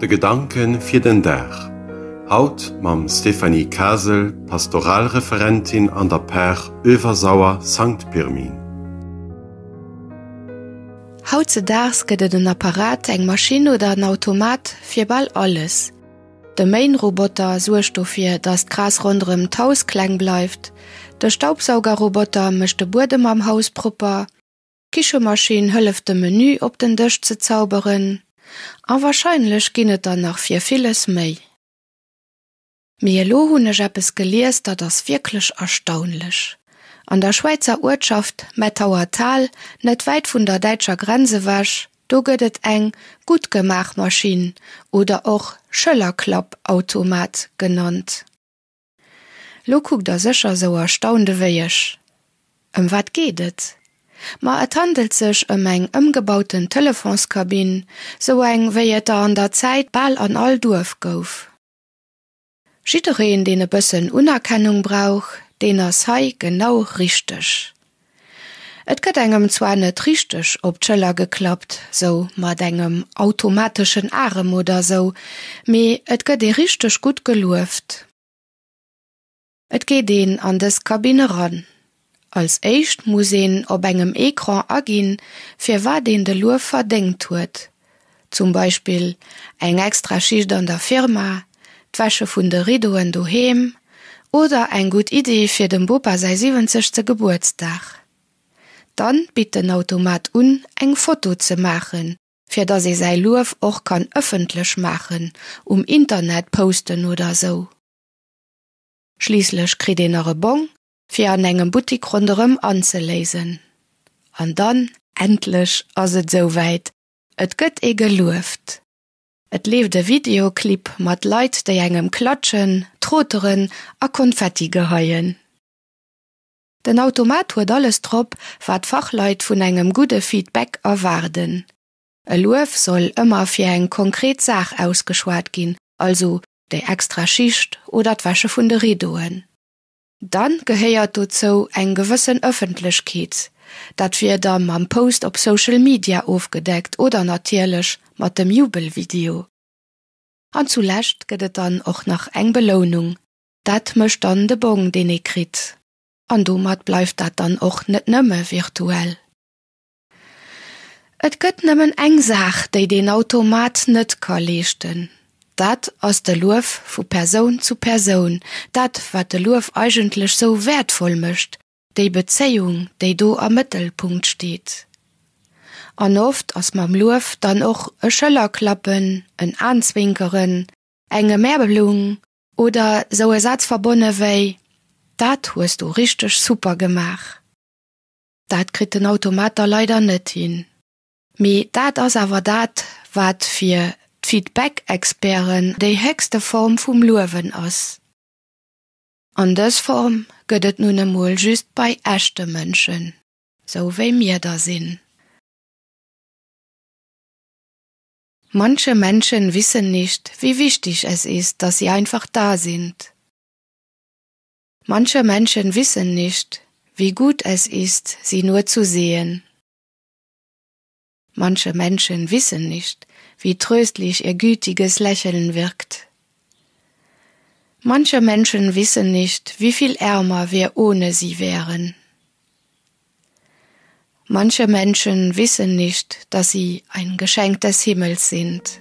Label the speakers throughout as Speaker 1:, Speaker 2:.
Speaker 1: de Gedanken für den Dach. Haut mam Stephanie Kasel, Pastoralreferentin an der Per Översauer St. Pirmin. Haut Hautze dars gëtt den Apparat eng Maschine oder den Automat fir ball alles. De Mainroboter Suerstofffir dat Gras rondem Taus kleng bleifft, de Staubsaugerroboter mechte Burdem am Haus proper, Kichemaschinen hëllefte Menü op den Dëch zu zauberen, a wahrscheinlich ginet danach fir vieles méi. lo hunnech Appppes gelees, dat das wirklich erstaunlich. An der Schweizer Urschaft Mettauer Tal, net weit vun der deitscher Grenze wasch, do doggedet eng gut oder auch Schëllerklappautomat genannt. Lo guckt der secher so erstaunde wéiech. Em um wat gehtt? Ma et handelt sech ëm um eng ëmgebauten Telefonskabin, so eng wéiiert er an der Zäit ball an all Duf gouf. Schitterreen dee e bëssen Unerkennung brauch, den ass er hei genau richtech. Et gëtt engem zwar net richtech op d'Tëlller geklappt, so mat engem automatischen Arm oder so, méi et gëtt de richtech gut gelufft. Et geh den an des Kabine ran. Als echt Museen op engem Ekran agin, für war den de Lur verdenkt tut. Zum Beispiel eng extra Schicht an der Firma, d'wäsche von der Ridoen doheem oder ein gut Idee für den Bopa sei 70. Geburtstag. Dann bieten Automat un eng Foto zu machen, für dat se sei Luf auch kann öffentlich machen, um Internet posten oder so. Schließlich krit den eure Bon fir an engem Butigrunderem anzulesen. An dann endlech ass et soweit, Et gëtt e geluft. Et leef de Videolip mat Leiit déi engem Klatschen, troteren a konfetti geheien. Den Automat huet alles troppp wat d'Fachleit vun engem gute Feedback erwarden. E Luuf soll ëmmer fir eng konkret Saach ausgeschwaart ginn, also déi extra Schicht oder d'Wäsche vun de Redoen dann geheiert du zo eng gewissen öffentlichkeit dat wir da man post op social media aufgedeckt oder natierlich mat dem jubelvideo an zulächt gedet dann och nach eng belohnung dat mecht dann de bon den ikkrit an du mat bleif dat dann och net nëmme virtuell et gött nëmmen engsach dei den automat net kalechten dat aus der Luf vu Person zu Person, dat wat de Luf eigentlich so wertvoll mischt, de Bezeung, de du am Mittelpunkt steht. An oft aus mam Luf dann och e Schëllerklappen, en Anzwinkeren, enge Mäbelung oder so Ersatz verbonne wei, dat huest du richtig super gemach. Dat krit den Automater leider net hin. Me dat aus awer dat wat fir Feedback-Experen die höchste Form vom Löwen aus. An dës Form es nun einmal just bei echten Menschen, so wie mir da sind. Manche Menschen wissen nicht, wie wichtig es ist, dass sie einfach da sind. Manche Menschen wissen nicht, wie gut es ist, sie nur zu sehen. Manche Menschen wissen nicht, wie tröstlich ihr gütiges Lächeln wirkt. Manche Menschen wissen nicht, wie viel ärmer wir ohne sie wären. Manche Menschen wissen nicht, dass sie ein Geschenk des Himmels sind.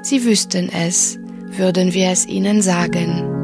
Speaker 1: Sie wüssten es, würden wir es ihnen sagen.